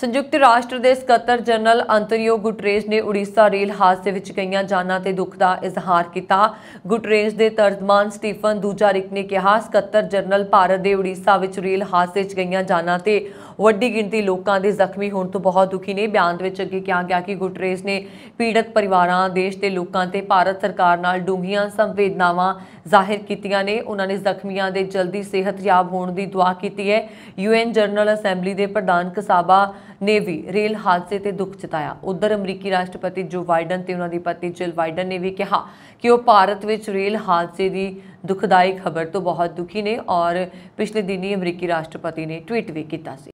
ਸੰਯੁਕਤ ਰਾਸ਼ਟਰ ਦੇ ਸਕੱਤਰ ਜਨਰਲ ਅੰਤਰੀਓ ਗੁਟਰੇਜ ਨੇ ਉੜੀਸਾ ਰੇਲ ਹਾਦਸੇ ਵਿੱਚ ਗਈਆਂ ਜਾਨਾਂ ਤੇ ਦੁੱਖ ਦਾ ਇਜ਼ਹਾਰ ਕੀਤਾ ਗੁਟਰੇਜ ਦੇ ਤਰਜਮਾਨ ਸਟੀਫਨ ਦੂਜਾਰਿਕ ਨੇ ਕਿਹਾ ਸਕੱਤਰ ਜਨਰਲ ਭਾਰਤ ਦੇ ਉੜੀਸਾ ਵਿੱਚ ਰੇਲ ਹਾਦਸੇ 'ਚ ਗਈਆਂ ਜਾਨਾਂ ਤੇ ਵੱਡੀ ਗਿਣਤੀ ਲੋਕਾਂ ਦੇ ਜ਼ਖਮੀ ਹੋਣ ਤੋਂ ਬਹੁਤ ਦੁਖੀ ਨੇ ਬਿਆਨ ਵਿੱਚ ਅੱਗੇ ਕਿਹਾ ਗਿਆ ਕਿ ਗੁਟਰੇਜ ਨੇ ਪੀੜਤ ਪਰਿਵਾਰਾਂ ਦੇਸ਼ ਦੇ ਲੋਕਾਂ ਤੇ ਭਾਰਤ ਸਰਕਾਰ ਨਾਲ ਡੂੰਘੀਆਂ ਸੰਵੇਦਨਾਵਾਂ ਜ਼ਾਹਿਰ ਕੀਤੀਆਂ ਨੇ ਉਹਨਾਂ ਨੇ ਜ਼ਖਮੀਆਂ ਦੇ ਜਲਦੀ ਸਿਹਤਯਾਬ ਹੋਣ ਦੀ ਦੁਆ ਕੀਤੀ ਹੈ ਯੂਐਨ ਜਨਰਲ ਅਸੈਂਬਲੀ ਦੇ ਪ੍ਰਧਾਨ ਕਸਾਬਾ ਨੇ ਵੀ ਰੇਲ ਹਾਦਸੇ ਤੇ ਦੁੱਖ ਜਤਾਇਆ ਉਧਰ ਅਮਰੀਕੀ ਰਾਸ਼ਟਰਪਤੀ ਜੋ ਵਾਈਡਨ ਤੇ ਉਹਨਾਂ ਦੀ ਪਤਨੀ ਜਿਲ ਵਾਈਡਨ ਨੇ ਵੀ ਕਿਹਾ ਕਿ ਉਹ ਭਾਰਤ ਵਿੱਚ ਰੇਲ ਹਾਦਸੇ ਦੀ ਦੁਖਦਾਈ ਖਬਰ ਤੋਂ ਬਹੁਤ ਦੁਖੀ ਨੇ ਔਰ ਪਿਛਲੇ ਦਿਨੀ ਅਮਰੀਕੀ ਰਾਸ਼ਟਰਪਤੀ ਨੇ ਟਵੀਟ ਵੀ ਕੀਤਾ ਸੀ